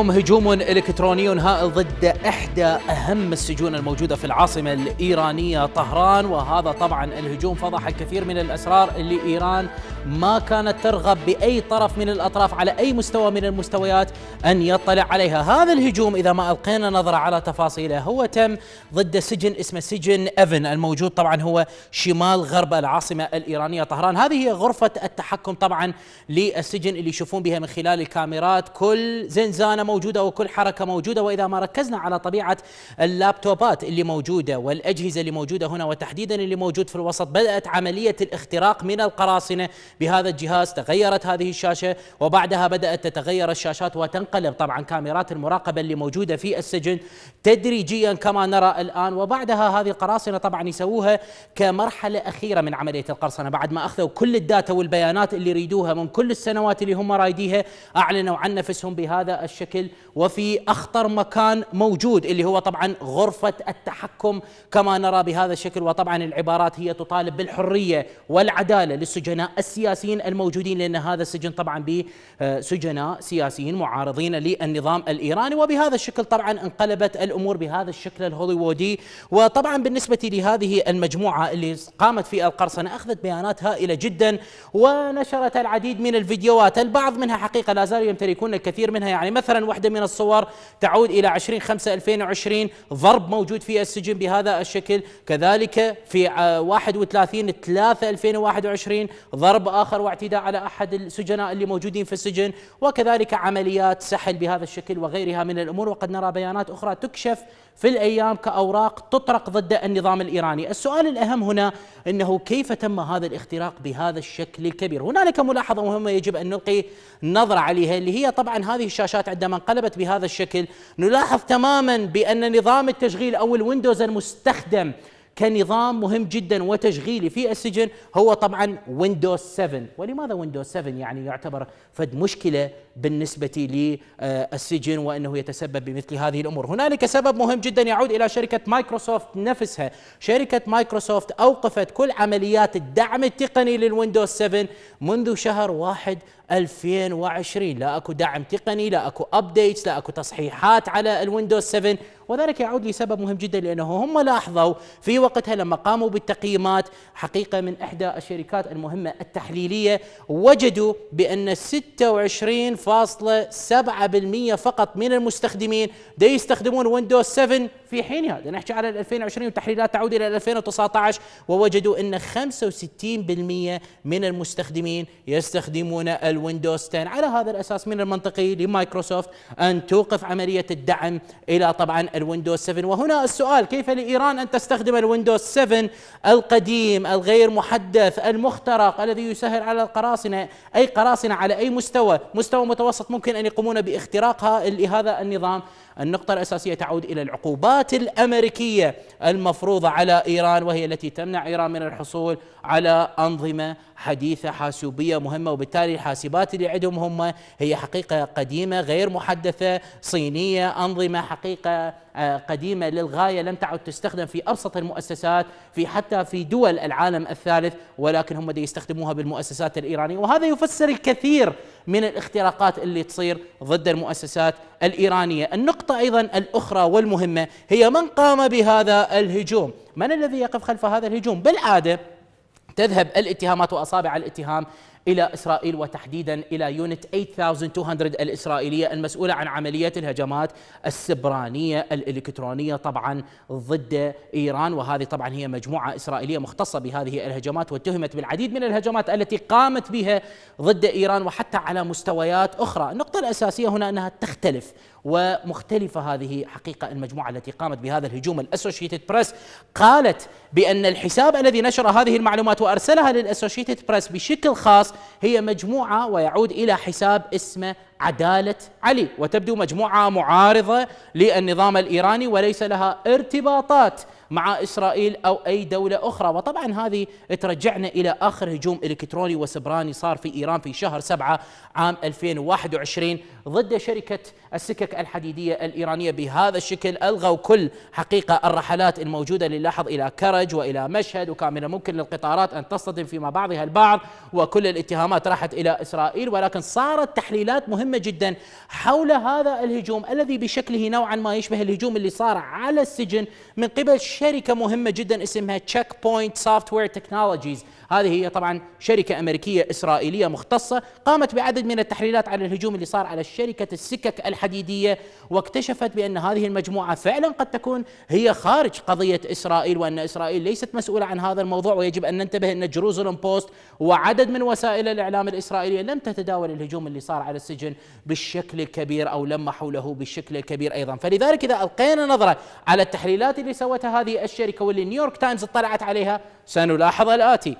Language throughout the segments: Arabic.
اليوم هجوم إلكتروني هائل ضد إحدى أهم السجون الموجودة في العاصمة الإيرانية طهران وهذا طبعا الهجوم فضح الكثير من الأسرار اللي إيران ما كانت ترغب بأي طرف من الأطراف على أي مستوى من المستويات أن يطلع عليها هذا الهجوم إذا ما ألقينا نظرة على تفاصيله هو تم ضد سجن اسمه سجن إيفن الموجود طبعا هو شمال غرب العاصمة الإيرانية طهران هذه هي غرفة التحكم طبعا للسجن اللي يشوفون بها من خلال الكاميرات كل زنزانة موجودة وكل حركة موجودة وإذا ما ركزنا على طبيعة اللابتوبات اللي موجودة والأجهزة اللي موجودة هنا وتحديدا اللي موجود في الوسط بدأت عملية الاختراق من القراصنة بهذا الجهاز تغيرت هذه الشاشة وبعدها بدأت تتغير الشاشات وتنقلب طبعا كاميرات المراقبة اللي موجودة في السجن تدريجيا كما نرى الآن وبعدها هذه القراصنة طبعا يسووها كمرحلة أخيرة من عملية القرصنة بعد ما أخذوا كل الداتا والبيانات اللي يريدوها من كل السنوات اللي هم رايديها أعلنوا عن نفسهم بهذا الشكل وفي أخطر مكان موجود اللي هو طبعا غرفة التحكم كما نرى بهذا الشكل وطبعا العبارات هي تطالب بالحرية والعدالة للسجناء السياسيين السياسيين الموجودين لأن هذا السجن طبعا بسجناء سياسيين معارضين للنظام الإيراني وبهذا الشكل طبعا انقلبت الأمور بهذا الشكل الهوليوودي وطبعا بالنسبة لهذه المجموعة اللي قامت في القرصنة أخذت بيانات هائلة جدا ونشرت العديد من الفيديوهات البعض منها حقيقة لا زالوا يمتلكون الكثير منها يعني مثلا واحدة من الصور تعود إلى 20 5 2020 ضرب موجود في السجن بهذا الشكل كذلك في 31 3 2021 ضرب آخر واعتداء على أحد السجناء اللي موجودين في السجن وكذلك عمليات سحل بهذا الشكل وغيرها من الأمور وقد نرى بيانات أخرى تكشف في الأيام كأوراق تطرق ضد النظام الإيراني السؤال الأهم هنا أنه كيف تم هذا الاختراق بهذا الشكل الكبير هنالك ملاحظة مهمة يجب أن نلقي نظرة عليها اللي هي طبعا هذه الشاشات عندما انقلبت بهذا الشكل نلاحظ تماما بأن نظام التشغيل أو الويندوز المستخدم كنظام مهم جدا وتشغيلي في السجن هو طبعا ويندوز 7 ولماذا ويندوز 7 يعني يعتبر فد مشكلة بالنسبة للسجن آه، وأنه يتسبب بمثل هذه الأمور هنالك سبب مهم جدا يعود إلى شركة مايكروسوفت نفسها شركة مايكروسوفت أوقفت كل عمليات الدعم التقني للويندوز 7 منذ شهر واحد 2020 لا اكو دعم تقني لا اكو ابديتس لا اكو تصحيحات على الويندوز 7 وذلك يعود لسبب مهم جدا لانه هم لاحظوا في وقتها لما قاموا بالتقييمات حقيقه من احدى الشركات المهمه التحليليه وجدوا بان 26.7% فقط من المستخدمين دي يستخدمون ويندوز 7 في حينها نحكي على 2020 وتحليلات تعود إلى 2019 ووجدوا أن 65% من المستخدمين يستخدمون الويندوز 10 على هذا الأساس من المنطقي لمايكروسوفت أن توقف عملية الدعم إلى طبعا الويندوز 7 وهنا السؤال كيف لإيران أن تستخدم الويندوز 7 القديم الغير محدث المخترق الذي يسهل على القراصنة أي قراصنة على أي مستوى مستوى متوسط ممكن أن يقومون باختراقها لهذا النظام النقطة الأساسية تعود إلى العقوبات الأمريكية المفروضة على إيران وهي التي تمنع إيران من الحصول على أنظمة حديثة حاسوبية مهمة وبالتالي الحاسبات اللي عندهم هم هي حقيقة قديمة غير محدثة صينية أنظمة حقيقة آه، قديمة للغاية لم تعد تستخدم في أبسط المؤسسات في حتى في دول العالم الثالث ولكن هم دي يستخدموها بالمؤسسات الإيرانية وهذا يفسر الكثير من الاختراقات اللي تصير ضد المؤسسات الايرانيه، النقطه ايضا الاخرى والمهمه هي من قام بهذا الهجوم، من الذي يقف خلف هذا الهجوم؟ بالعاده تذهب الاتهامات واصابع الاتهام إلى إسرائيل وتحديدا إلى يونت 8200 الإسرائيلية المسؤولة عن عملية الهجمات السبرانية الإلكترونية طبعا ضد إيران وهذه طبعا هي مجموعة إسرائيلية مختصة بهذه الهجمات واتهمت بالعديد من الهجمات التي قامت بها ضد إيران وحتى على مستويات أخرى النقطة الأساسية هنا أنها تختلف ومختلفة هذه حقيقة المجموعة التي قامت بهذا الهجوم الأسوشيتد بريس قالت بأن الحساب الذي نشر هذه المعلومات وأرسلها للأسوشيتد بريس بشكل خاص هي مجموعة ويعود إلى حساب اسمه عدالة علي وتبدو مجموعة معارضة للنظام الإيراني وليس لها ارتباطات مع إسرائيل أو أي دولة أخرى وطبعا هذه ترجعنا إلى آخر هجوم إلكتروني وسبراني صار في إيران في شهر 7 عام 2021 ضد شركة السكك الحديدية الإيرانية بهذا الشكل ألغوا كل حقيقة الرحلات الموجودة للاحظ إلى كرج وإلى مشهد وكان من الممكن للقطارات أن تصطدم فيما بعضها البعض وكل الاتهامات راحت إلى إسرائيل ولكن صارت تحليلات مهمة جدا حول هذا الهجوم الذي بشكله نوعا ما يشبه الهجوم اللي صار على السجن من قبل شركه مهمه جدا اسمها تشيك بوينت سوفت وير تكنولوجيز هذه هي طبعا شركة أمريكية إسرائيلية مختصة قامت بعدد من التحليلات على الهجوم اللي صار على شركة السكك الحديدية واكتشفت بأن هذه المجموعة فعلا قد تكون هي خارج قضية إسرائيل وأن إسرائيل ليست مسؤولة عن هذا الموضوع ويجب أن ننتبه أن جروزلم بوست وعدد من وسائل الإعلام الإسرائيلية لم تتداول الهجوم اللي صار على السجن بالشكل الكبير أو لمحوا له بالشكل الكبير أيضا فلذلك إذا ألقينا نظرة على التحليلات اللي سوتها هذه الشركة واللي نيويورك تايمز اطلعت عليها سنلاحظ الآتي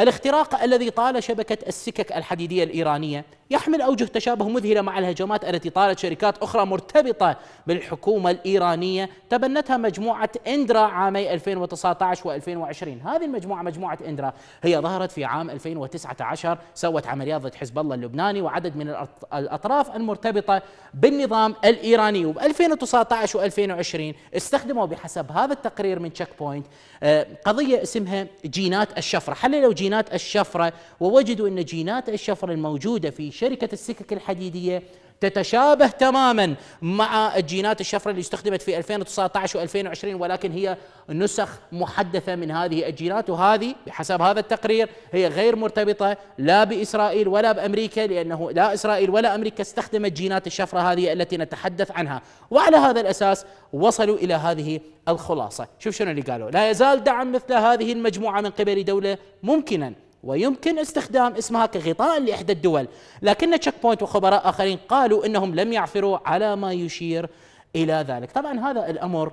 الاختراق الذي طال شبكة السكك الحديدية الإيرانية يحمل أوجه تشابه مذهلة مع الهجمات التي طالت شركات أخرى مرتبطة بالحكومة الإيرانية تبنتها مجموعة إندرا عامي 2019 و2020 هذه المجموعة مجموعة إندرا هي ظهرت في عام 2019 سوت عمليات ضد حزب الله اللبناني وعدد من الأطراف المرتبطة بالنظام الإيراني وب2019 و2020 استخدموا بحسب هذا التقرير من تشيك بوينت آه، قضية اسمها جينات الشفرة حللوا جينات الشفرة ووجدوا أن جينات الشفرة الموجودة في شركة السكك الحديدية تتشابه تماما مع الجينات الشفرة اللي استخدمت في 2019 و2020 ولكن هي نسخ محدثة من هذه الجينات وهذه بحسب هذا التقرير هي غير مرتبطة لا بإسرائيل ولا بأمريكا لأنه لا إسرائيل ولا أمريكا استخدمت جينات الشفرة هذه التي نتحدث عنها وعلى هذا الأساس وصلوا إلى هذه الخلاصة شوف شنو اللي قالوا لا يزال دعم مثل هذه المجموعة من قبل دولة ممكنا ويمكن استخدام اسمها كغطاء لإحدى الدول لكن تشيك بوينت وخبراء آخرين قالوا أنهم لم يعثروا على ما يشير إلى ذلك طبعا هذا الأمر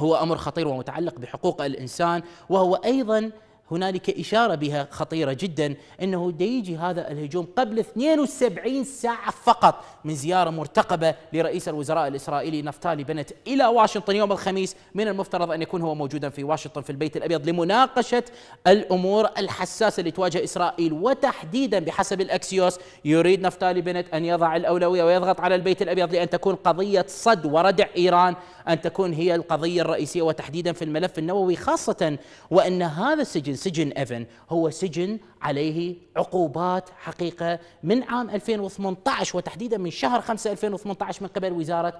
هو أمر خطير ومتعلق بحقوق الإنسان وهو أيضا هنالك إشارة بها خطيرة جدا أنه ديجي هذا الهجوم قبل 72 ساعة فقط من زيارة مرتقبة لرئيس الوزراء الإسرائيلي نفتالي بنت إلى واشنطن يوم الخميس من المفترض أن يكون هو موجودا في واشنطن في البيت الأبيض لمناقشة الأمور الحساسة اللي تواجه إسرائيل وتحديدا بحسب الأكسيوس يريد نفتالي بنت أن يضع الأولوية ويضغط على البيت الأبيض لأن تكون قضية صد وردع إيران أن تكون هي القضية الرئيسية وتحديدا في الملف النووي خاصة وأن هذا السجن سجن ايفن هو سجن عليه عقوبات حقيقة من عام 2018 وتحديدا من شهر 5 2018 من قبل وزارة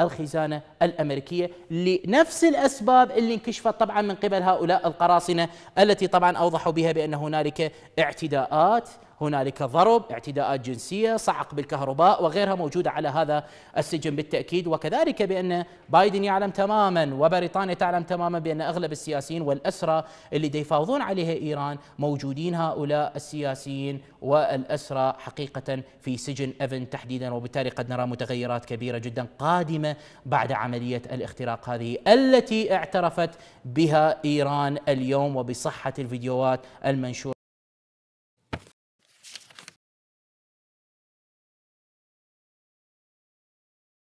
الخزانة الأمريكية لنفس الأسباب اللي انكشفت طبعا من قبل هؤلاء القراصنة التي طبعا أوضحوا بها بأن هنالك اعتداءات هنالك ضرب اعتداءات جنسية صعق بالكهرباء وغيرها موجودة على هذا السجن بالتأكيد وكذلك بأن بايدن يعلم تماما وبريطانيا تعلم تماما بأن أغلب السياسيين والأسرى اللي يفاوضون عليها إيران موجودين هؤلاء هؤلاء السياسيين والأسرى حقيقة في سجن أفن تحديدا وبالتالي قد نرى متغيرات كبيرة جدا قادمة بعد عملية الاختراق هذه التي اعترفت بها إيران اليوم وبصحة الفيديوهات المنشورة